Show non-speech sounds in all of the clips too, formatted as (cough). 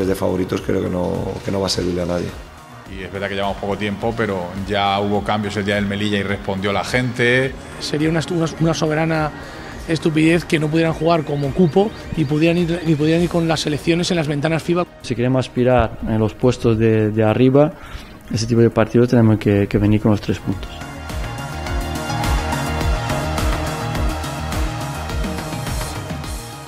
de favoritos creo que no, que no va a servirle a nadie. Y es verdad que llevamos poco tiempo, pero ya hubo cambios el día del Melilla y respondió la gente. Sería una, una, soberana estupidez que no pudieran jugar como cupo y pudieran ir, y pudieran ir con las selecciones en las ventanas FIBA. Si queremos aspirar en los puestos de, arriba, ese tipo de partidos tenemos que venir con los tres puntos.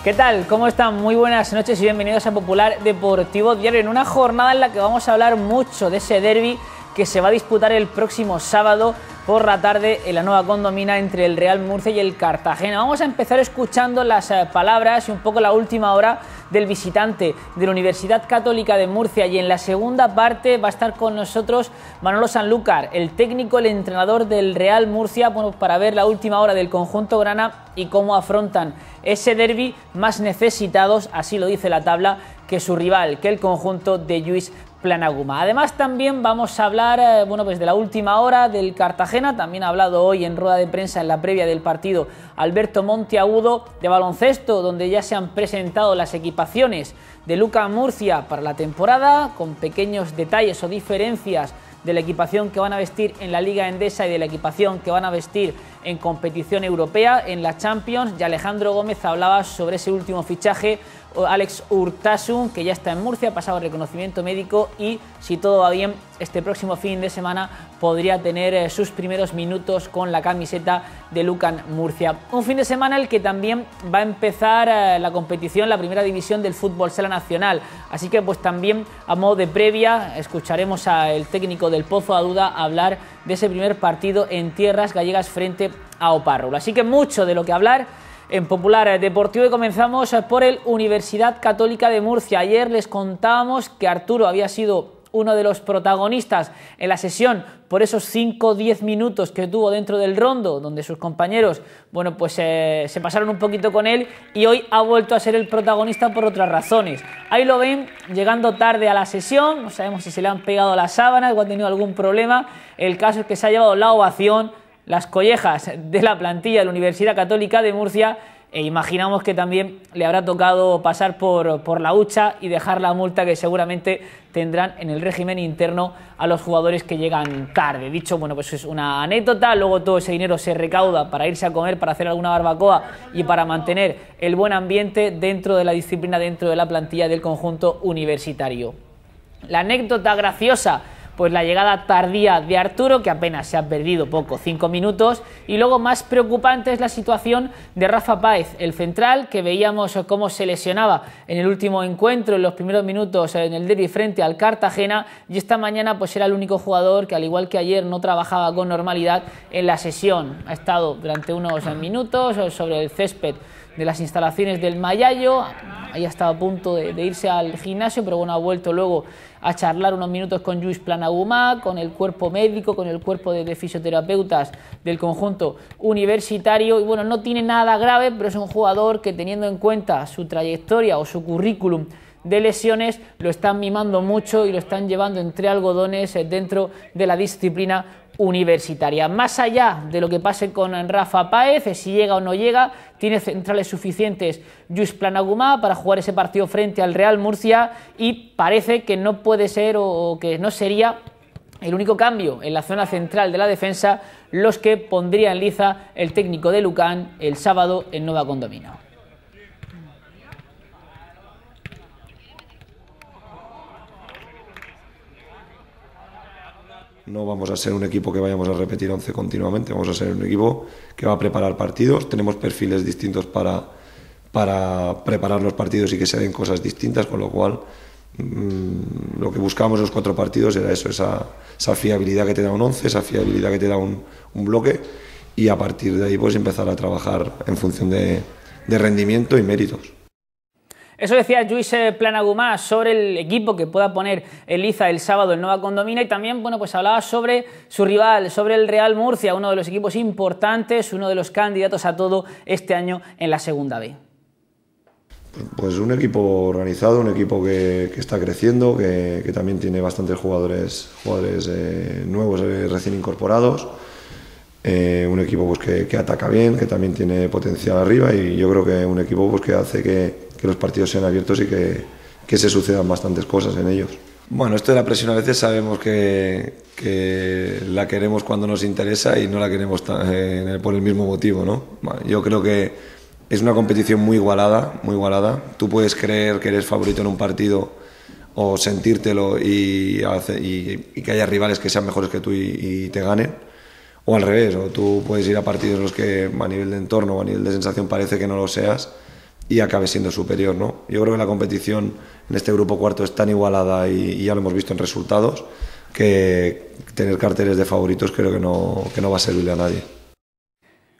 ¿Qué tal? ¿Cómo están? Muy buenas noches y bienvenidos a Popular Deportivo Diario en una jornada en la que vamos a hablar mucho de ese derby que se va a disputar el próximo sábado por la tarde en la nueva condomina entre el Real Murcia y el Cartagena. Vamos a empezar escuchando las eh, palabras y un poco la última hora del visitante de la Universidad Católica de Murcia y en la segunda parte va a estar con nosotros Manolo Sanlúcar, el técnico, el entrenador del Real Murcia, para ver la última hora del conjunto Grana y cómo afrontan ese derby más necesitados, así lo dice la tabla, que su rival, que el conjunto de Luis Planaguma. Además también vamos a hablar, eh, bueno, pues de la última hora del Cartagena, también ha hablado hoy en rueda de prensa en la previa del partido Alberto Monteagudo de baloncesto, donde ya se han presentado las equipaciones de Luca Murcia para la temporada, con pequeños detalles o diferencias de la equipación que van a vestir en la Liga Endesa y de la equipación que van a vestir en competición europea, en la Champions, y Alejandro Gómez hablaba sobre ese último fichaje, Alex Urtasun, que ya está en Murcia, ha pasado reconocimiento médico y, si todo va bien, este próximo fin de semana podría tener eh, sus primeros minutos con la camiseta de Lucan Murcia. Un fin de semana el que también va a empezar eh, la competición, la primera división del fútbol sala nacional. Así que, pues también a modo de previa, escucharemos al técnico del Pozo a Duda hablar de ese primer partido en tierras gallegas frente a Oparrula. Así que mucho de lo que hablar en Popular Deportivo y comenzamos por el Universidad Católica de Murcia. Ayer les contábamos que Arturo había sido uno de los protagonistas en la sesión por esos 5 o 10 minutos que tuvo dentro del rondo, donde sus compañeros, bueno, pues eh, se pasaron un poquito con él y hoy ha vuelto a ser el protagonista por otras razones. Ahí lo ven, llegando tarde a la sesión, no sabemos si se le han pegado las sábanas o ha tenido algún problema, el caso es que se ha llevado la ovación, las collejas de la plantilla de la Universidad Católica de Murcia e imaginamos que también le habrá tocado pasar por, por la hucha y dejar la multa que seguramente tendrán en el régimen interno a los jugadores que llegan tarde. Dicho, bueno, pues es una anécdota, luego todo ese dinero se recauda para irse a comer, para hacer alguna barbacoa y para mantener el buen ambiente dentro de la disciplina, dentro de la plantilla del conjunto universitario. La anécdota graciosa pues la llegada tardía de Arturo, que apenas se ha perdido poco, cinco minutos, y luego más preocupante es la situación de Rafa Páez, el central, que veíamos cómo se lesionaba en el último encuentro, en los primeros minutos eh, en el derby frente al Cartagena, y esta mañana pues era el único jugador que al igual que ayer no trabajaba con normalidad en la sesión, ha estado durante unos minutos sobre el césped de las instalaciones del Mayayo, ahí ha estado a punto de irse al gimnasio, pero bueno, ha vuelto luego a charlar unos minutos con Luis Planagumá, con el cuerpo médico, con el cuerpo de, de fisioterapeutas del conjunto universitario. Y bueno, no tiene nada grave, pero es un jugador que teniendo en cuenta su trayectoria o su currículum de lesiones, lo están mimando mucho y lo están llevando entre algodones eh, dentro de la disciplina universitaria. Más allá de lo que pase con Rafa Páez, si llega o no llega, tiene centrales suficientes Luis Planagumá para jugar ese partido frente al Real Murcia y parece que no puede ser o que no sería el único cambio en la zona central de la defensa los que pondría en liza el técnico de Lucán el sábado en Nueva Condomina. No vamos a ser un equipo que vayamos a repetir 11 continuamente, vamos a ser un equipo que va a preparar partidos, tenemos perfiles distintos para, para preparar los partidos y que se den cosas distintas, con lo cual mm, lo que buscamos en los cuatro partidos era eso, esa, fiabilidad que te da un 11, esa fiabilidad que te da un, bloque y a partir de ahí pues empezar a trabajar en función de rendimiento y méritos. Eso decía Luis eh, Planagumá sobre el equipo que pueda poner Eliza el sábado en Nova Condomina y también bueno, pues hablaba sobre su rival, sobre el Real Murcia, uno de los equipos importantes, uno de los candidatos a todo este año en la Segunda B. Pues un equipo organizado, un equipo que, está creciendo, que, también tiene bastantes jugadores, jugadores eh, nuevos, eh, recién incorporados. Eh, un equipo pues, que, ataca bien, que también tiene potencial arriba y yo creo que un equipo pues, que hace que, los partidos sean abiertos y que, se sucedan bastantes cosas en ellos. Bueno, esto de la presión a veces sabemos que, la queremos cuando nos interesa y no la queremos eh, por el mismo motivo, ¿no? yo creo que es una competición muy igualada, muy igualada. Tú puedes creer que eres favorito en un partido o sentírtelo y, y, que haya rivales que sean mejores que tú y te ganen o al revés, o tú puedes ir a partidos en los que a nivel de entorno, a nivel de sensación parece que no lo seas y acabes siendo superior, ¿no? Yo creo que la competición en este grupo cuarto es tan igualada y, ya lo hemos visto en resultados que tener carteles de favoritos creo que no, que no va a servirle a nadie.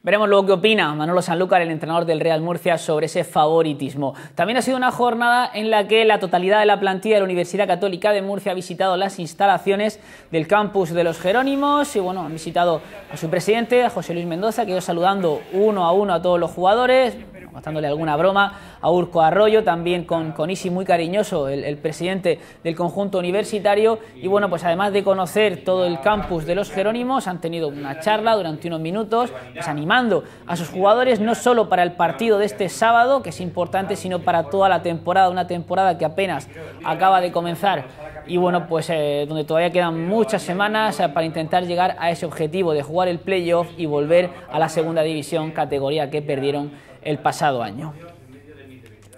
Veremos luego qué opina Manolo Sanlúcar, el entrenador del Real Murcia, sobre ese favoritismo. También ha sido una jornada en la que la totalidad de la plantilla de la Universidad Católica de Murcia ha visitado las instalaciones del campus de los Jerónimos y bueno, han visitado a su presidente, a José Luis Mendoza, que yo saludando uno a uno a todos los jugadores, gastándole alguna broma a Urco Arroyo, también con, con Isi muy cariñoso, el, presidente del conjunto universitario. Y bueno, pues además de conocer todo el campus de los Jerónimos, han tenido una charla durante unos minutos, pues a sus jugadores no solo para el partido de este sábado, que es importante, sino para toda la temporada, una temporada que apenas acaba de comenzar y bueno, pues eh, donde todavía quedan muchas semanas eh, para intentar llegar a ese objetivo de jugar el playoff y volver a la segunda división, categoría que perdieron el pasado año.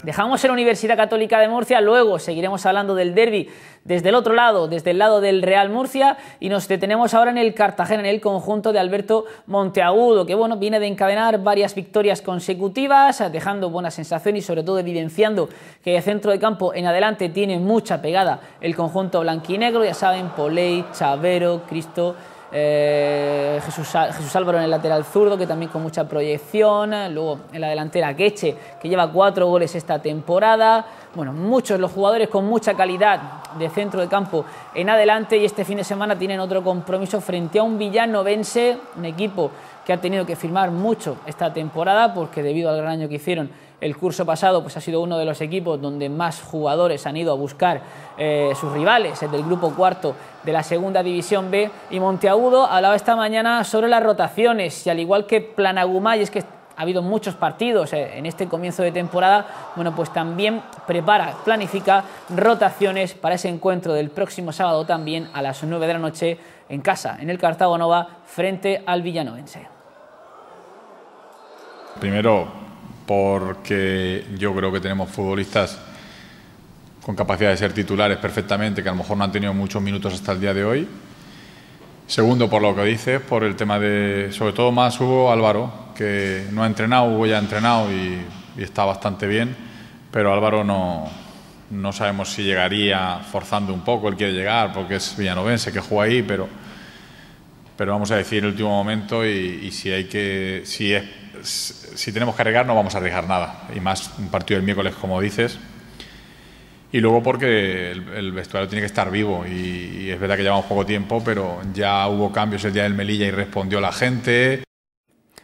Dejamos en la Universidad Católica de Murcia, luego seguiremos hablando del derby desde el otro lado, desde el lado del Real Murcia, y nos detenemos ahora en el Cartagena, en el conjunto de Alberto Monteagudo, que bueno, viene de encadenar varias victorias consecutivas, dejando buena sensación y sobre todo evidenciando que de centro de campo en adelante tiene mucha pegada el conjunto blanquinegro, ya saben, Poley, Chavero, Cristo eh, Jesús, Álvaro en el lateral zurdo, que también con mucha proyección. Luego en la delantera Queche, que lleva cuatro goles esta temporada. Bueno, muchos los jugadores con mucha calidad de centro de campo en adelante. Y este fin de semana tienen otro compromiso frente a un Vence, un equipo que ha tenido que firmar mucho esta temporada, porque debido al gran año que hicieron el curso pasado pues, ha sido uno de los equipos donde más jugadores han ido a buscar eh, sus rivales, el del grupo cuarto de la segunda división B. Y Monteagudo hablaba esta mañana sobre las rotaciones y al igual que Planagumay, es que ha habido muchos partidos eh, en este comienzo de temporada, bueno, pues también prepara, planifica rotaciones para ese encuentro del próximo sábado también a las 9 de la noche en casa, en el Cartago Nova, frente al Villanovense. Primero, porque yo creo que tenemos futbolistas con capacidad de ser titulares perfectamente, que a lo mejor no han tenido muchos minutos hasta el día de hoy. Segundo, por lo que dices, por el tema de, sobre todo más Hugo Álvaro, que no ha entrenado, Hugo ya ha entrenado y, está bastante bien, pero Álvaro no, no sabemos si llegaría forzando un poco, él quiere llegar porque es villanovense, que juega ahí, pero pero vamos a decir el último momento y, si hay que si es, si tenemos que arriesgar no vamos a arriesgar nada y más un partido del miércoles como dices y luego porque el, vestuario tiene que estar vivo y, es verdad que llevamos poco tiempo pero ya hubo cambios el día del Melilla y respondió la gente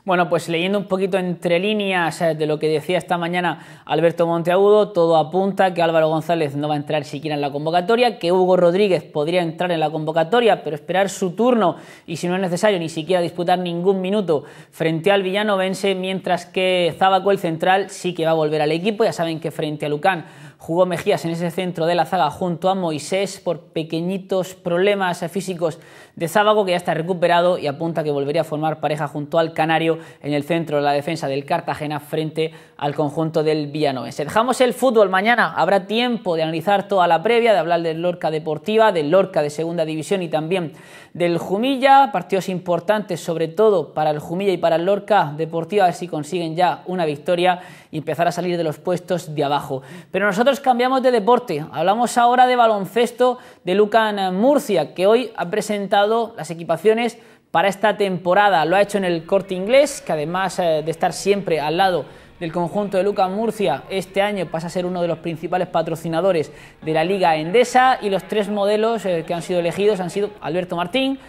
bueno, pues leyendo un poquito entre líneas eh, de lo que decía esta mañana Alberto Monteagudo, todo apunta que Álvaro González no va a entrar siquiera en la convocatoria, que Hugo Rodríguez podría entrar en la convocatoria, pero esperar su turno y si no es necesario ni siquiera disputar ningún minuto frente al Villano vence mientras que Zabaco, el central, sí que va a volver al equipo, ya saben que frente a Lucán Jugó Mejías en ese centro de la zaga junto a Moisés por pequeñitos problemas físicos de Zábago, que ya está recuperado y apunta que volvería a formar pareja junto al Canario en el centro de la defensa del Cartagena frente al conjunto del Si Dejamos el fútbol mañana, habrá tiempo de analizar toda la previa, de hablar del Lorca Deportiva, del Lorca de Segunda División y también del Jumilla, partidos importantes sobre todo para el Jumilla y para el Lorca Deportiva, a ver si consiguen ya una victoria y empezar a salir de los puestos de abajo. Pero nosotros cambiamos de deporte, hablamos ahora de baloncesto de Lucan Murcia, que hoy ha presentado las equipaciones para esta temporada. Lo ha hecho en el corte inglés, que además eh, de estar siempre al lado del conjunto de Lucan Murcia este año pasa a ser uno de los principales patrocinadores de la Liga Endesa y los tres modelos eh, que han sido elegidos han sido Alberto Martín,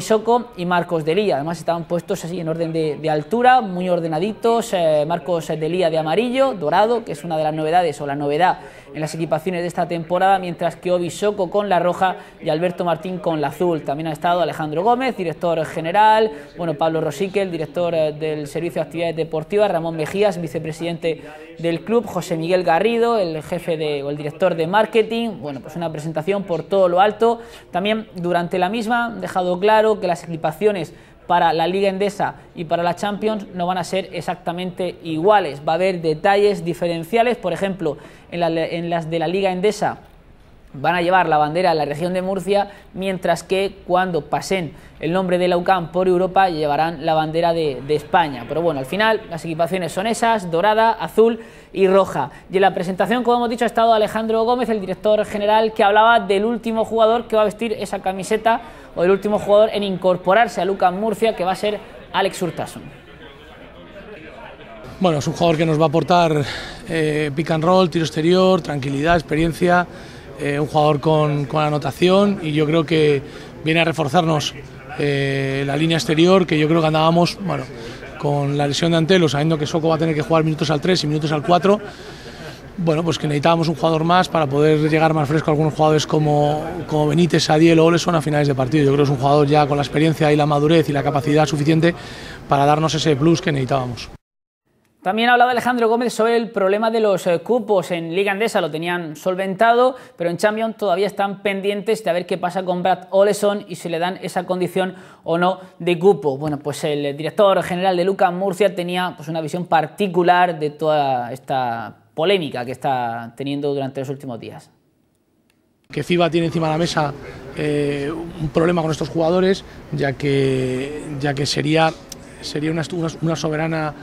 Soko y Marcos Lía, Además estaban puestos así en orden de, altura, muy ordenaditos. Eh, Marcos Marcos Lía de amarillo, dorado, que es una de las novedades o la novedad en las equipaciones de esta temporada, mientras que Obi Soco con la roja y Alberto Martín con la azul. También ha estado Alejandro Gómez, director general, bueno, Pablo Rosique, el director eh, del Servicio de Actividades Deportivas, Ramón Mejías, vicepresidente del club, José Miguel Garrido, el jefe de, o el director de marketing. Bueno, pues una presentación por todo lo alto. También durante la misma dejado claro que las equipaciones para la Liga Endesa y para la Champions no van a ser exactamente iguales. Va a haber detalles diferenciales, por ejemplo, en, en las de la Liga Endesa van a llevar la bandera a la región de Murcia, mientras que cuando pasen el nombre de la por Europa llevarán la bandera de, España. Pero bueno, al final las equipaciones son esas, dorada, azul y roja. Y en la presentación, como hemos dicho, ha estado Alejandro Gómez, el director general, que hablaba del último jugador que va a vestir esa camiseta o del último jugador en incorporarse a Lucan Murcia, que va a ser Alex Hurtasun. Bueno, es un jugador que nos va a aportar eh, pick and roll, tiro exterior, tranquilidad, experiencia. Eh, un jugador con, anotación y yo creo que viene a reforzarnos eh, la línea exterior, que yo creo que andábamos, bueno, con la lesión de Antelo, sabiendo que Soco va a tener que jugar minutos al 3 y minutos al 4 bueno, pues que necesitábamos un jugador más para poder llegar más fresco a algunos jugadores como, como Benítez, Adiel o Oleson a finales de partido. Yo creo que es un jugador ya con la experiencia y la madurez y la capacidad suficiente para darnos ese plus que necesitábamos. También ha hablado Alejandro Gómez sobre el problema de los eh, cupos. En Liga Andesa lo tenían solventado, pero en Champions todavía están pendientes de a ver qué pasa con Brad Oleson y si le dan esa condición o no de cupo. Bueno, pues el director general de Lucas Murcia tenía pues, una visión particular de toda esta polémica que está teniendo durante los últimos días que FIBA tiene encima de la mesa eh, un problema con estos jugadores, ya que, ya que sería, sería una soberana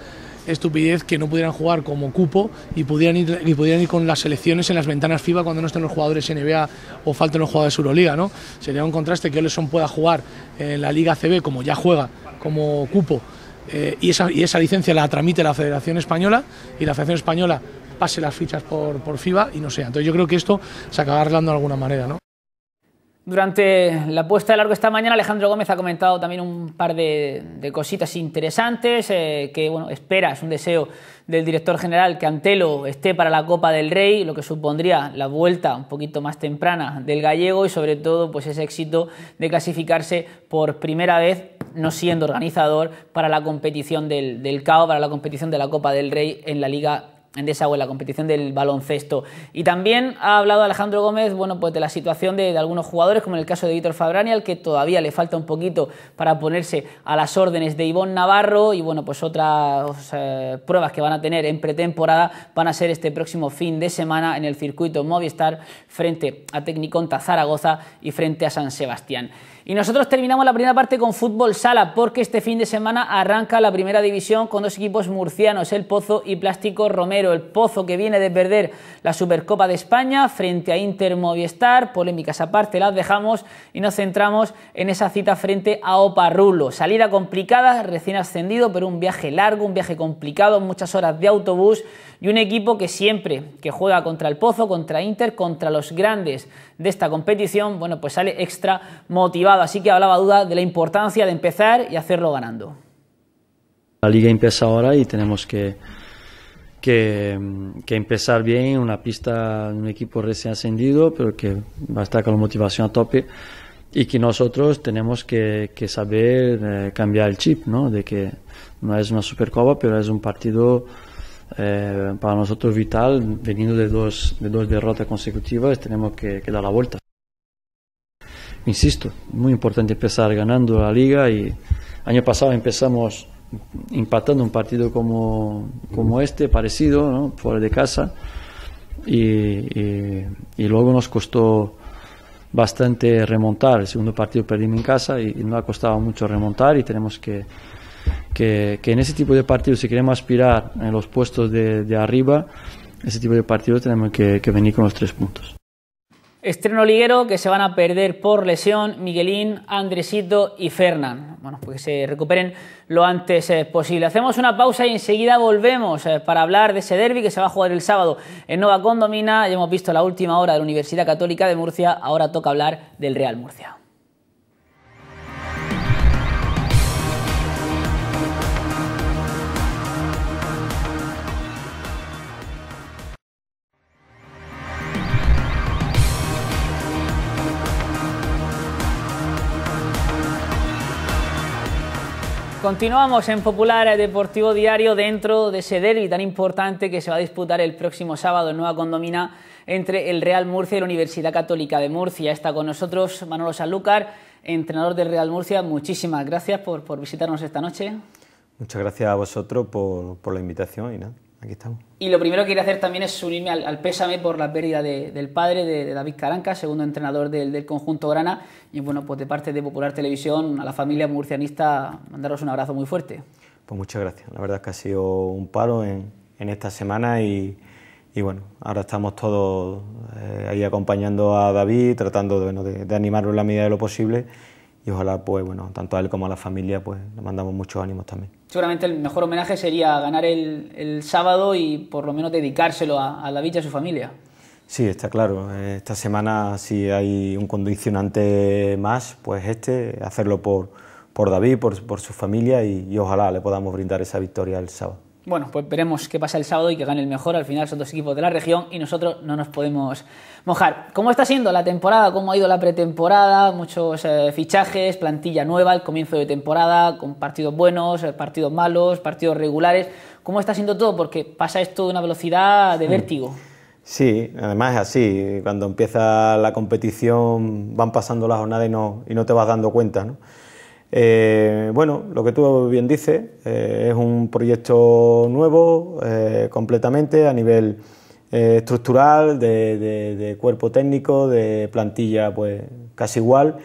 estupidez que no pudieran jugar como cupo y pudieran ir, y pudieran ir con las selecciones en las ventanas FIBA cuando no estén los jugadores NBA o falten los jugadores Euroliga. ¿no? Sería un contraste que Oleson pueda jugar en la Liga CB como ya juega, como cupo, eh, y, esa, y esa licencia la tramite la Federación Española y la Federación Española pase las fichas por, por FIBA y no sea. Entonces yo creo que esto se acaba arreglando de alguna manera. ¿no? Durante la puesta de largo esta mañana, Alejandro Gómez ha comentado también un par de, cositas interesantes, eh, que bueno, espera, es un deseo del director general que Antelo esté para la Copa del Rey, lo que supondría la vuelta un poquito más temprana del gallego y sobre todo pues ese éxito de clasificarse por primera vez no siendo organizador para la competición del, del CAO, para la competición de la Copa del Rey en la Liga en desagüe, la competición del baloncesto. Y también ha hablado Alejandro Gómez, bueno, pues de la situación de, algunos jugadores, como en el caso de Víctor Fabrani, al que todavía le falta un poquito para ponerse a las órdenes de Ivón Navarro, y bueno, pues otras eh, pruebas que van a tener en pretemporada van a ser este próximo fin de semana en el circuito Movistar frente a Tecniconta Zaragoza y frente a San Sebastián. Y nosotros terminamos la primera parte con fútbol sala, porque este fin de semana arranca la primera división con dos equipos murcianos, el Pozo y Plástico Romero. El Pozo que viene de perder la Supercopa de España frente a Inter Movistar, polémicas aparte las dejamos y nos centramos en esa cita frente a Oparrulo. Salida complicada, recién ascendido, pero un viaje largo, un viaje complicado, muchas horas de autobús y un equipo que siempre que juega contra el Pozo, contra Inter, contra los grandes de esta competición, bueno, pues sale extra motivado así que hablaba duda de la importancia de empezar y hacerlo ganando. La liga empieza ahora y tenemos que, que, empezar bien, una pista, un equipo recién ascendido, pero que va a estar con la motivación a tope y que nosotros tenemos que, saber eh, cambiar el chip, ¿no? De que no es una Supercopa, pero es un partido eh, para nosotros vital, veniendo de dos, de dos derrotas consecutivas, tenemos que dar la vuelta insisto, muy importante empezar ganando la liga y año pasado empezamos empatando un partido como, como este, parecido, fuera de casa, y, luego nos costó bastante remontar, el segundo partido perdimos en casa y, nos ha costado mucho remontar y tenemos que, que, en ese tipo de partidos, si queremos aspirar en los puestos de, arriba, ese tipo de partidos tenemos que venir con los tres puntos. Estreno liguero que se van a perder por lesión Miguelín, Andresito y Fernán. Bueno, pues que se recuperen lo antes eh, posible. Hacemos una pausa y enseguida volvemos eh, para hablar de ese derby que se va a jugar el sábado en Nova Condomina. Ya hemos visto la última hora de la Universidad Católica de Murcia. Ahora toca hablar del Real Murcia. Continuamos en Popular Deportivo Diario dentro de ese derby tan importante que se va a disputar el próximo sábado en Nueva Condomina entre el Real Murcia y la Universidad Católica de Murcia. Está con nosotros Manolo Sanlúcar, entrenador del Real Murcia. Muchísimas gracias por, visitarnos esta noche. Muchas gracias a vosotros por, la invitación y y lo primero que quiero hacer también es unirme al, pésame por la pérdida del padre de, David Caranca, segundo entrenador del, conjunto Grana. Y bueno, pues de parte de Popular Televisión, a la familia murcianista, mandaros un abrazo muy fuerte. Pues muchas gracias. La verdad es que ha sido un paro en, esta semana y, bueno, ahora estamos todos eh, ahí acompañando a David, tratando de animarlo en la medida de lo posible y ojalá, pues bueno, tanto a él como a la familia, pues le mandamos muchos ánimos también. Seguramente el mejor homenaje sería ganar el, el sábado y por lo menos dedicárselo a, a David y a su familia. Sí, está claro. Esta semana, si hay un condicionante más, pues este, hacerlo por, por David, por, por su familia y, y ojalá le podamos brindar esa victoria el sábado bueno, pues veremos qué pasa el sábado y que gane el mejor. Al final son dos equipos de la región y nosotros no nos podemos mojar. ¿Cómo está siendo la temporada? ¿Cómo ha ido la pretemporada? Muchos eh, fichajes, plantilla nueva, al comienzo de temporada, con partidos buenos, eh, partidos malos, partidos regulares. ¿Cómo está siendo todo? Porque pasa esto de una velocidad de vértigo. Sí, además es así. Cuando empieza la competición van pasando las jornadas y no, y no te vas dando cuenta, ¿no? Eh, bueno, lo que tú bien dices, eh, es un proyecto nuevo eh, completamente a nivel estructural, de, cuerpo técnico, de plantilla, pues casi igual.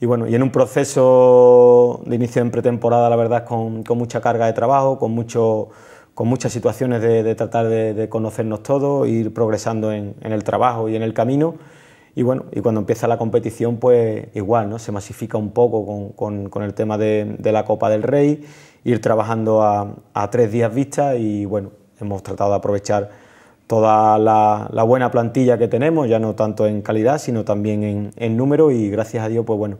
Y bueno, y en un proceso de inicio en pretemporada, la verdad, con, mucha carga de trabajo, con, mucho, muchas situaciones de, tratar de, conocernos todos, ir progresando en el trabajo y en el camino. Y bueno, y cuando empieza la competición, pues igual, ¿no? Se masifica un poco con, con, el tema de, de, la Copa del Rey, ir trabajando a, a, tres días vista y bueno, hemos tratado de aprovechar toda la, buena plantilla que tenemos, ya no tanto en calidad, sino también en, número y gracias a Dios, pues bueno,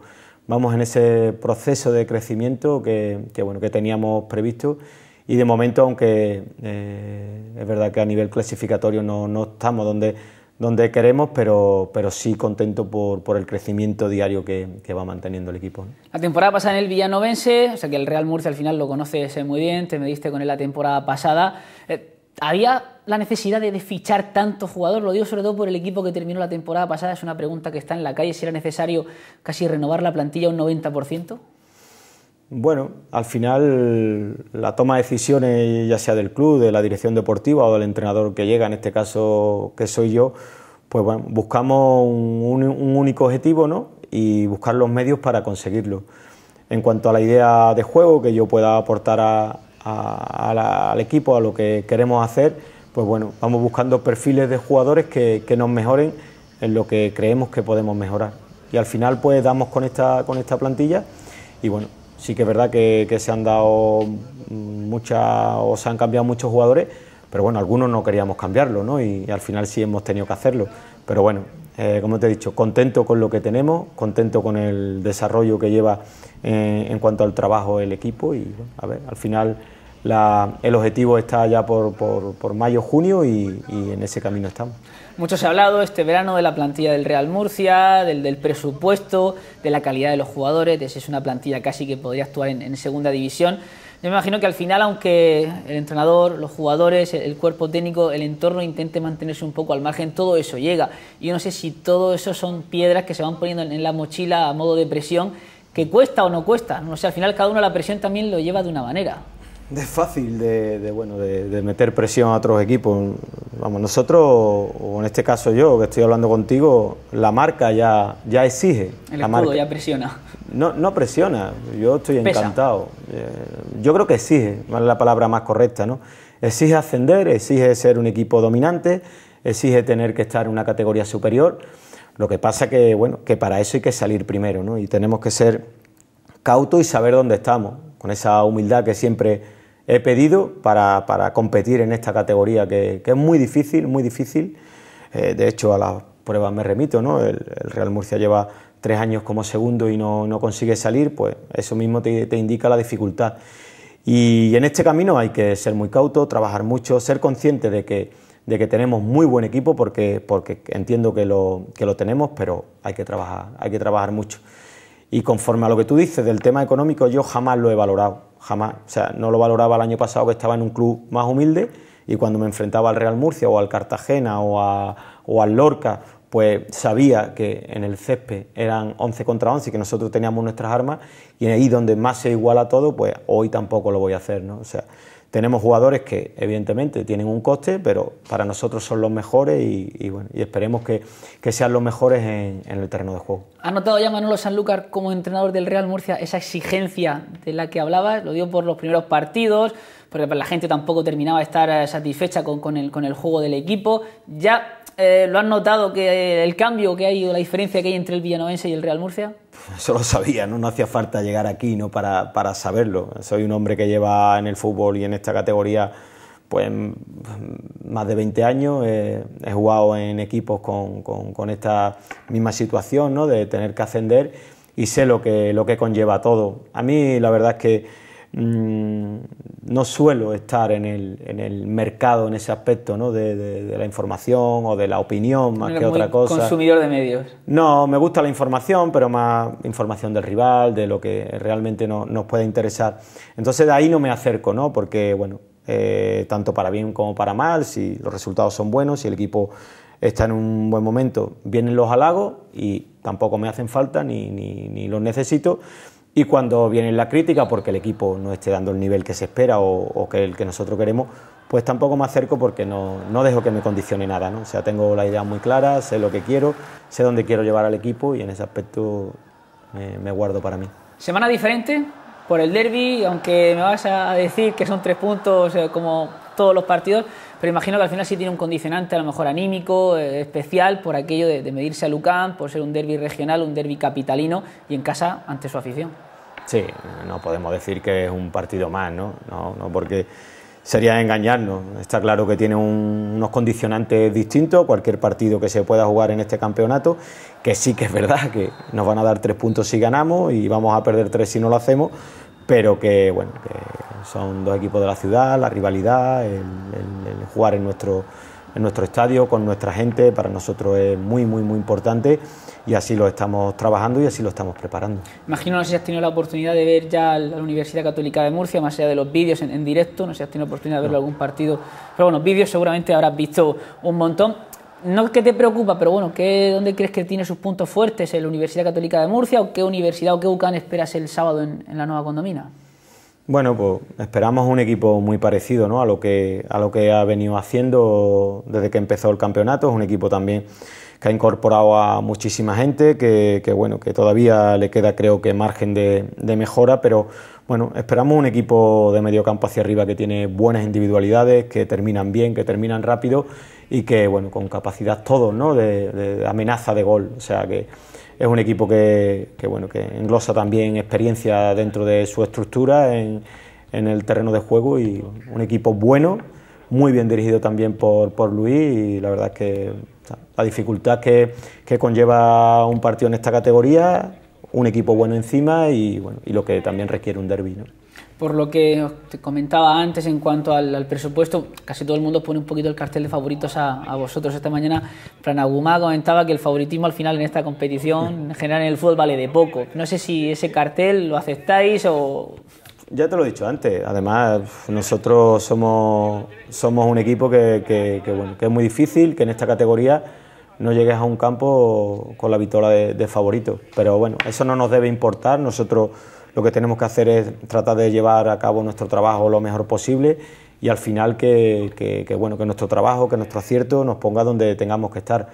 vamos en ese proceso de crecimiento que, que bueno, que teníamos previsto y de momento, aunque eh, es verdad que a nivel clasificatorio no, no estamos donde donde queremos, pero, sí contento por, el crecimiento diario que, va manteniendo el equipo. La temporada pasada en el Villanovense, o sea que el Real Murcia al final lo conoces eh, muy bien, te mediste con él la temporada pasada. Eh, ¿Había la necesidad de, desfichar fichar tanto jugador? Lo digo sobre todo por el equipo que terminó la temporada pasada, es una pregunta que está en la calle, si era necesario casi renovar la plantilla un 90% bueno, al final la toma de decisiones, ya sea del club, de la dirección deportiva o del entrenador que llega, en este caso que soy yo, pues bueno, buscamos un, único objetivo ¿no? y buscar los medios para conseguirlo. En cuanto a la idea de juego que yo pueda aportar a, al equipo, a lo que queremos hacer, pues bueno, vamos buscando perfiles de jugadores que, que nos mejoren en lo que creemos que podemos mejorar. Y al final pues damos con esta, con esta plantilla y bueno, sí que es verdad que, se han dado muchas o se han cambiado muchos jugadores, pero bueno, algunos no queríamos cambiarlo, Y, al final sí hemos tenido que hacerlo. Pero bueno, eh, como te he dicho, contento con lo que tenemos, contento con el desarrollo que lleva eh, en cuanto al trabajo el equipo y a ver, al final el objetivo está ya por, mayo, junio y en ese camino estamos. Mucho se ha hablado este verano de la plantilla del Real Murcia, del, presupuesto, de la calidad de los jugadores, es una plantilla casi que podría actuar en, segunda división. Yo me imagino que al final, aunque el entrenador, los jugadores, el cuerpo técnico, el entorno intente mantenerse un poco al margen, todo eso llega. Y yo no sé si todo eso son piedras que se van poniendo en la mochila a modo de presión, que cuesta o no cuesta. No sé, al final cada uno la presión también lo lleva de una manera de fácil de, bueno, de, meter presión a otros equipos. Vamos, nosotros, o en este caso yo, que estoy hablando contigo, la marca ya, ya exige. El la ya presiona. No, no presiona, yo estoy encantado. Eh, yo creo que exige, es la palabra más correcta, ¿no? Exige ascender, exige ser un equipo dominante, exige tener que estar en una categoría superior. Lo que pasa que, bueno, que para eso hay que salir primero, ¿no? Y tenemos que ser cautos y saber dónde estamos, con esa humildad que siempre he pedido para, competir en esta categoría que, que, es muy difícil, muy difícil. Eh, de hecho, a las pruebas me remito, ¿no? El, Real Murcia lleva tres años como segundo y no, consigue salir, pues eso mismo te, indica la dificultad. Y en este camino hay que ser muy cauto, trabajar mucho, ser consciente de que, de que tenemos muy buen equipo, porque, porque entiendo que lo, lo tenemos, pero hay que, trabajar, hay que trabajar mucho. Y conforme a lo que tú dices del tema económico, yo jamás lo he valorado jamás, o sea, no lo valoraba el año pasado que estaba en un club más humilde y cuando me enfrentaba al Real Murcia o al Cartagena o, al Lorca, pues sabía que en el césped eran 11 contra 11 y que nosotros teníamos nuestras armas y ahí donde más se iguala todo, pues hoy tampoco lo voy a hacer, ¿no? O sea, tenemos jugadores que evidentemente tienen un coste, pero para nosotros son los mejores y, bueno, esperemos que, sean los mejores en, el terreno de juego. ¿Ha notado ya Manolo Sanlúcar como entrenador del Real Murcia esa exigencia de la que hablabas? Lo dio por los primeros partidos, porque la gente tampoco terminaba de estar eh, satisfecha con, el, con el juego del equipo. Ya eh, ¿Lo has notado que eh, el cambio que hay o la diferencia que hay entre el villanovense y el Real Murcia? Eso lo sabía, no, no hacía falta llegar aquí ¿no? Para, para, saberlo. Soy un hombre que lleva en el fútbol y en esta categoría pues mm, más de 20 años. Eh, he jugado en equipos con, con, con, esta misma situación ¿no? de tener que ascender y sé lo que, lo que conlleva todo. A mí la verdad es que Mm, no suelo estar en el, en el, mercado en ese aspecto, ¿no? De, la información o de la opinión más que otra cosa. Consumidor de medios. No, me gusta la información, pero más información del rival, de lo que realmente nos puede interesar. Entonces de ahí no me acerco, ¿no? Porque, bueno, eh, tanto para bien como para mal, si los resultados son buenos, si el equipo está en un buen momento, vienen los halagos y tampoco me hacen falta ni, ni, ni los necesito. Y cuando viene la crítica porque el equipo no esté dando el nivel que se espera o, que el que nosotros queremos, pues tampoco me acerco porque no, dejo que me condicione nada. ¿no? O sea, tengo la idea muy clara, sé lo que quiero, sé dónde quiero llevar al equipo y en ese aspecto me, me guardo para mí. Semana diferente por el derby, aunque me vas a decir que son tres puntos eh, como todos los partidos, pero imagino que al final sí tiene un condicionante a lo mejor anímico, eh, especial, por aquello de, medirse a Lucán, por ser un derby regional, un derby capitalino y en casa ante su afición. Sí, no podemos decir que es un partido más, ¿no? No, porque sería engañarnos. Está claro que tiene unos condicionantes distintos, cualquier partido que se pueda jugar en este campeonato, que sí que es verdad que nos van a dar tres puntos si ganamos y vamos a perder tres si no lo hacemos, pero que, bueno, son dos equipos de la ciudad, la rivalidad, el, jugar en nuestro, en nuestro estadio, con nuestra gente, para nosotros es muy, muy, muy importante y así lo estamos trabajando y así lo estamos preparando. Imagino, no sé si has tenido la oportunidad de ver ya la Universidad Católica de Murcia, más allá de los vídeos en, directo, no sé si has tenido la oportunidad de ver algún partido, pero bueno, vídeos seguramente habrás visto un montón no que te preocupa, pero bueno, ¿dónde crees que tiene sus puntos fuertes la Universidad Católica de Murcia o qué universidad o qué UCAN esperas el sábado en, la nueva condomina? Bueno, pues esperamos un equipo muy parecido a, lo que, a lo que ha venido haciendo desde que empezó el campeonato. Es un equipo también que ha incorporado a muchísima gente, que, bueno, que todavía le queda creo que margen de, de mejora, pero bueno, esperamos un equipo de campo hacia arriba que tiene buenas individualidades, que terminan bien, que terminan rápido y que, bueno, con capacidad todos, ¿no? De, amenaza de gol. O sea que es un equipo que, que, bueno, que englosa también experiencia dentro de su estructura en, el terreno de juego y un equipo bueno, muy bien dirigido también por, por Luis y la verdad es que la dificultad que, que, conlleva un partido en esta categoría, un equipo bueno encima y, bueno, y lo que también requiere un derbi por lo que te comentaba antes en cuanto al, presupuesto, casi todo el mundo pone un poquito el cartel de favoritos a, vosotros. Esta mañana Pranagumá comentaba que el favoritismo al final en esta competición (laughs) en general en el fútbol vale de poco. No sé si ese cartel lo aceptáis o... Ya te lo he dicho antes, además nosotros somos, somos un equipo que, es muy difícil, que en esta categoría no llegues a un campo con la vitola de, de favorito. Pero bueno, eso no nos debe importar, nosotros lo que tenemos que hacer es tratar de llevar a cabo nuestro trabajo lo mejor posible y al final que, bueno, que nuestro trabajo, que nuestro acierto nos ponga donde tengamos que estar.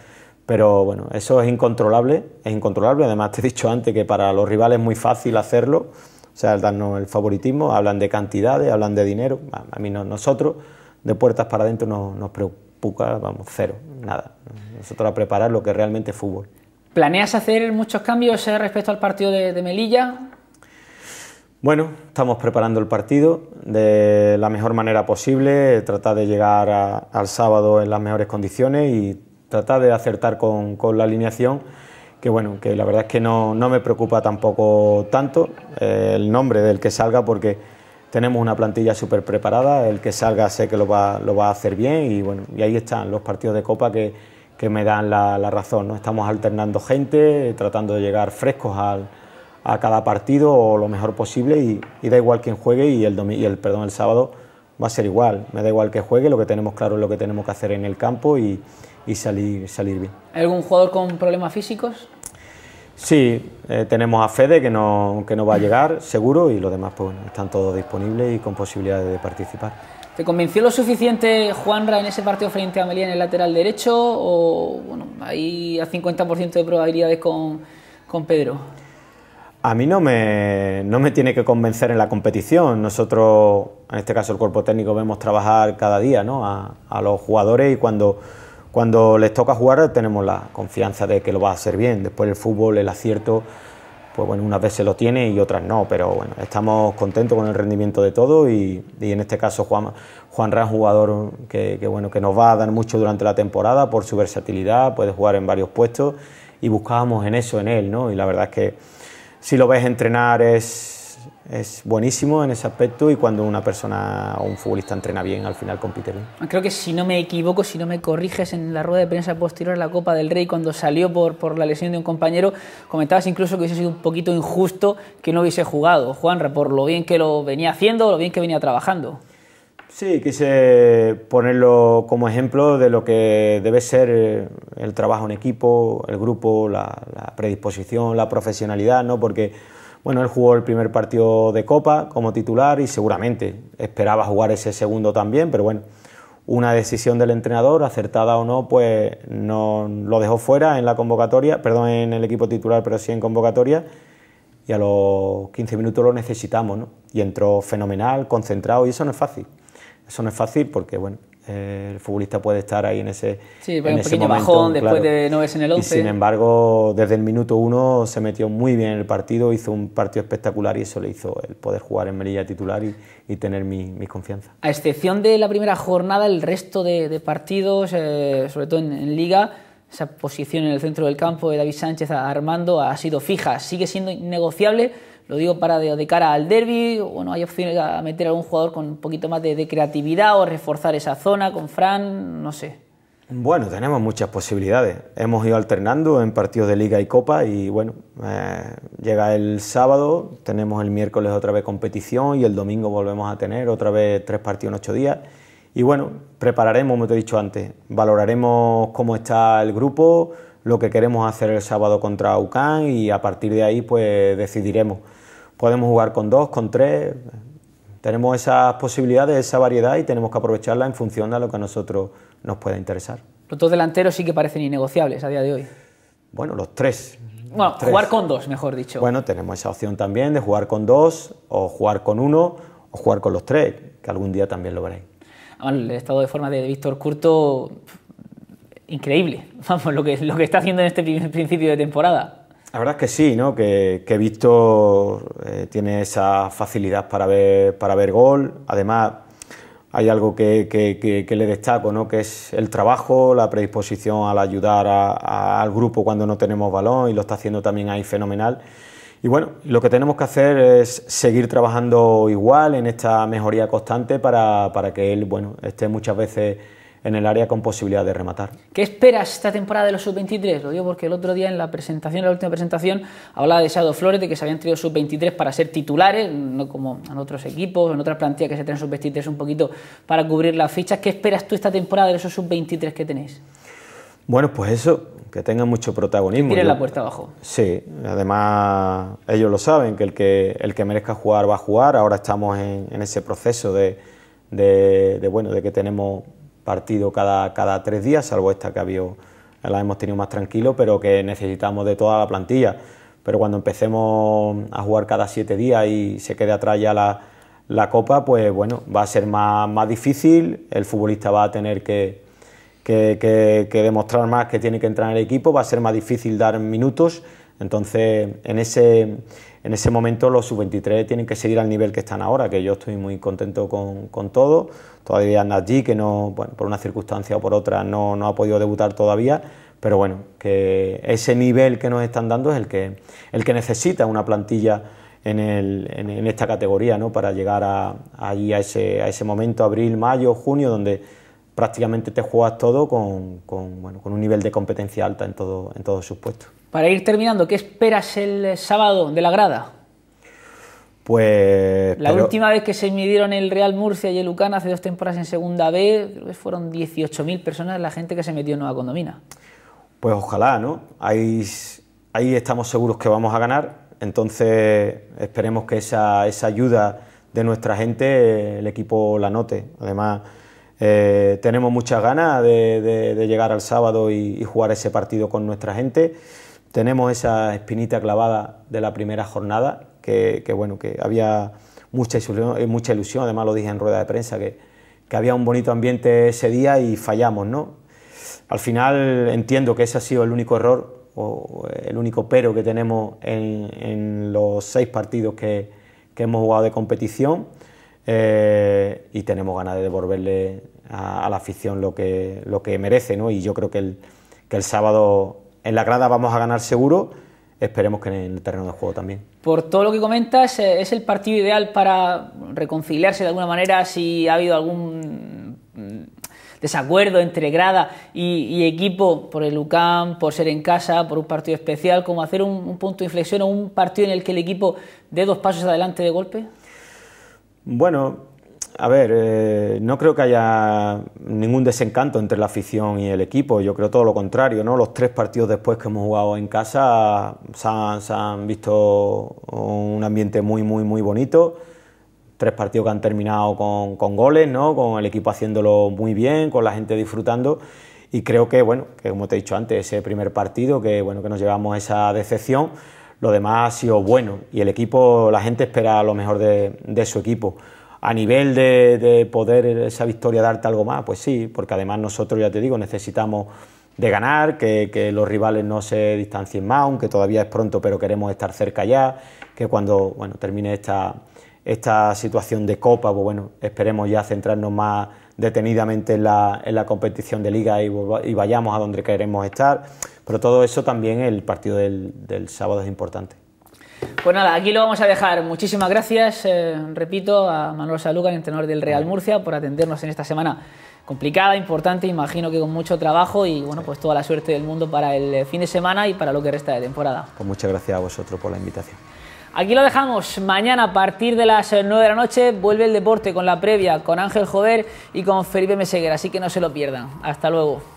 Pero bueno, eso es incontrolable, es incontrolable. Además, te he dicho antes que para los rivales es muy fácil hacerlo, o sea, darnos el favoritismo, hablan de cantidades, hablan de dinero. A mí no, nosotros, de puertas para adentro, no, nos preocupa, vamos, cero, nada. Nosotros a preparar lo que realmente es fútbol. ¿Planeas hacer muchos cambios eh, respecto al partido de Melilla? Bueno, estamos preparando el partido de la mejor manera posible, tratar de llegar al sábado en las mejores condiciones y tratar de acertar con, la alineación, que bueno, que la verdad es que no, me preocupa tampoco tanto eh, el nombre del que salga porque tenemos una plantilla súper preparada, el que salga sé que lo va, lo va a hacer bien y bueno, y ahí están los partidos de Copa que, me dan la, la razón, ¿no? estamos alternando gente, tratando de llegar frescos al a cada partido o lo mejor posible y, da igual quién juegue y el, y el, perdón, el sábado va a ser igual. Me da igual que juegue, lo que tenemos claro es lo que tenemos que hacer en el campo y, salir, salir bien. ¿Algún jugador con problemas físicos? Sí, eh, tenemos a Fede que no, que no va a llegar seguro y los demás pues, están todos disponibles y con posibilidades de participar. ¿Te convenció lo suficiente Juanra en ese partido frente a Melía en el lateral derecho o bueno, ahí a 50% de probabilidades con, con Pedro? a mí no me, no me tiene que convencer en la competición. Nosotros, en este caso el cuerpo técnico, vemos trabajar cada día ¿no? a, los jugadores y cuando, cuando les toca jugar tenemos la confianza de que lo va a hacer bien. Después el fútbol, el acierto, pues bueno, unas veces lo tiene y otras no, pero bueno, estamos contentos con el rendimiento de todo y, en este caso Juan, Juan un jugador que, que, bueno, que nos va a dar mucho durante la temporada por su versatilidad, puede jugar en varios puestos y buscábamos en eso, en él, ¿no? Y la verdad es que si lo ves entrenar es, es, buenísimo en ese aspecto y cuando una persona o un futbolista entrena bien, al final compite bien. Ah, creo que si no me equivoco, si no me corriges en la rueda de prensa posterior a la Copa del Rey, cuando salió por, la lesión de un compañero, comentabas incluso que hubiese sido un poquito injusto que no hubiese jugado, Juanra, por lo bien que lo venía haciendo, lo bien que venía trabajando. Sí, quise ponerlo como ejemplo de lo que debe ser eh, el trabajo en equipo, el grupo, la, predisposición, la profesionalidad, ¿no? Porque bueno, él jugó el primer partido de Copa como titular y seguramente esperaba jugar ese segundo también, pero bueno, una decisión del entrenador, acertada o no, pues no lo dejó fuera en la convocatoria, perdón, en el equipo titular, pero sí en convocatoria, y a los 15 minutos lo necesitamos, ¿no? Y entró fenomenal, concentrado, y eso no es fácil. Eso no es fácil porque, bueno, eh, el futbolista puede estar ahí en ese. Sí, en ese bajón después de no verse en el 11. Y sin embargo, desde el minuto uno se metió muy bien en el partido, hizo un partido espectacular y eso le hizo el poder jugar en Melilla titular y, y tener mi, confianza. A excepción de la primera jornada, el resto de, partidos, eh, sobre todo en, en Liga, esa posición en el centro del campo de David Sánchez a Armando ha sido fija, sigue siendo innegociable lo digo para de, cara al derby, bueno, hay opciones a meter a algún jugador con un poquito más de, creatividad o reforzar esa zona con Fran, no sé. Bueno, tenemos muchas posibilidades. Hemos ido alternando en partidos de liga y copa y bueno, eh, llega el sábado, tenemos el miércoles otra vez competición y el domingo volvemos a tener otra vez tres partidos en ocho días. Y bueno, prepararemos, como te he dicho antes, valoraremos cómo está el grupo, lo que queremos hacer el sábado contra UCAN y a partir de ahí pues decidiremos podemos jugar con dos, con tres. Tenemos esas posibilidades, esa variedad y tenemos que aprovecharla en función de lo que a nosotros nos pueda interesar. Los dos delanteros sí que parecen innegociables a día de hoy. Bueno, los tres. Bueno, jugar con dos, mejor dicho. Bueno, tenemos esa opción también de jugar con dos, o jugar con uno, o jugar con los tres, que algún día también lo veréis. Bueno, el estado de forma de Víctor Curto, increíble. (laughs) Vamos, lo que, lo que está haciendo en este principio de temporada. La verdad es que sí, ¿no? que, he visto eh, tiene esa facilidad para ver, para ver gol. Además, hay algo que, le destaco, ¿no? que es el trabajo, la predisposición al ayudar al grupo cuando no tenemos balón y lo está haciendo también ahí fenomenal. Y bueno, lo que tenemos que hacer es seguir trabajando igual en esta mejoría constante para, para que él bueno, esté muchas veces en el área con posibilidad de rematar. ¿Qué esperas esta temporada de los sub-23? Lo digo porque el otro día en la presentación, en la última presentación, hablaba de Sado Flores, de que se habían tenido sub-23 para ser titulares, no como en otros equipos, en otras plantillas que se traen sub-23 un poquito para cubrir las fichas. ¿Qué esperas tú esta temporada de esos sub-23 que tenéis? Bueno, pues eso, que tengan mucho protagonismo. Tiren la puerta abajo. Sí, además ellos lo saben, que el que, el que merezca jugar va a jugar. Ahora estamos en, ese proceso de, bueno, de que tenemos partido cada, cada tres días, salvo esta que ha la hemos tenido más tranquilo, pero que necesitamos de toda la plantilla. Pero cuando empecemos a jugar cada siete días y se quede atrás ya la, copa, pues bueno, va a ser más, más difícil, el futbolista va a tener que, que, que, que, demostrar más que tiene que entrar en el equipo, va a ser más difícil dar minutos, entonces en ese, en ese momento los sub-23 tienen que seguir al nivel que están ahora, que yo estoy muy contento con, todo. Todavía anda allí, que no, por una circunstancia o por otra no, ha podido debutar todavía, pero bueno, que ese nivel que nos están dando es el que, el que necesita una plantilla en, esta categoría, ¿no? Para llegar a, allí a ese, a ese momento, abril, mayo, junio, donde prácticamente te juegas todo con, con, bueno, con un nivel de competencia alta en, todo, en todos sus puestos. Para ir terminando, ¿qué esperas el sábado de la grada? Pues. La última vez que se midieron el Real Murcia y el Lucán hace dos temporadas en Segunda B, creo que fueron 18.000 personas la gente que se metió en Nueva Condomina. Pues ojalá, ¿no? Ahí, ahí estamos seguros que vamos a ganar. Entonces, esperemos que esa, esa ayuda de nuestra gente el equipo la note. Además eh, tenemos muchas ganas de, llegar al sábado y, jugar ese partido con nuestra gente. Tenemos esa espinita clavada de la primera jornada, que, que bueno, que había mucha ilusión, eh, mucha ilusión, además lo dije en rueda de prensa, que, que había un bonito ambiente ese día y fallamos, ¿no? Al final entiendo que ese ha sido el único error o el único pero que tenemos en, en los seis partidos que, que, hemos jugado de competición. Eh, y tenemos ganas de devolverle a, la afición lo que, lo que merece, ¿no? Y yo creo que el, que el sábado en la grada vamos a ganar seguro, esperemos que en el terreno de juego también. Por todo lo que comentas, eh, ¿es el partido ideal para reconciliarse de alguna manera si ha habido algún mm, desacuerdo entre grada y, equipo por el UCAM, por ser en casa, por un partido especial, como hacer un punto de inflexión o un partido en el que el equipo dé dos pasos adelante de golpe? Bueno, a ver, eh, no creo que haya ningún desencanto entre la afición y el equipo, yo creo todo lo contrario, ¿no? Los tres partidos después que hemos jugado en casa se han, visto un ambiente muy, muy, muy bonito. Tres partidos que han terminado con, con, goles, ¿no? Con el equipo haciéndolo muy bien, con la gente disfrutando. Y creo que, bueno, que como te he dicho antes, ese primer partido, que bueno, que nos llevamos esa decepción lo demás ha sido bueno y el equipo, la gente espera lo mejor de, su equipo. A nivel de, poder esa victoria darte algo más, pues sí, porque además nosotros, ya te digo, necesitamos de ganar, que, los rivales no se distancien más, aunque todavía es pronto, pero queremos estar cerca ya, que cuando bueno, termine esta, esta situación de copa, pues bueno, esperemos ya centrarnos más detenidamente en la, en la competición de liga y vayamos a donde queremos estar. Pero todo eso también el partido del, sábado es importante. Pues nada, aquí lo vamos a dejar. Muchísimas gracias, eh, repito, a Manuel Saluca, el entrenador del Real Murcia, por atendernos en esta semana complicada, importante, imagino que con mucho trabajo y bueno, pues toda la suerte del mundo para el eh, fin de semana y para lo que resta de temporada. Pues muchas gracias a vosotros por la invitación. Aquí lo dejamos. Mañana a partir de las 9 eh, de la noche vuelve el deporte con la previa, con Ángel Jover y con Felipe Meseguer, así que no se lo pierdan. Hasta luego.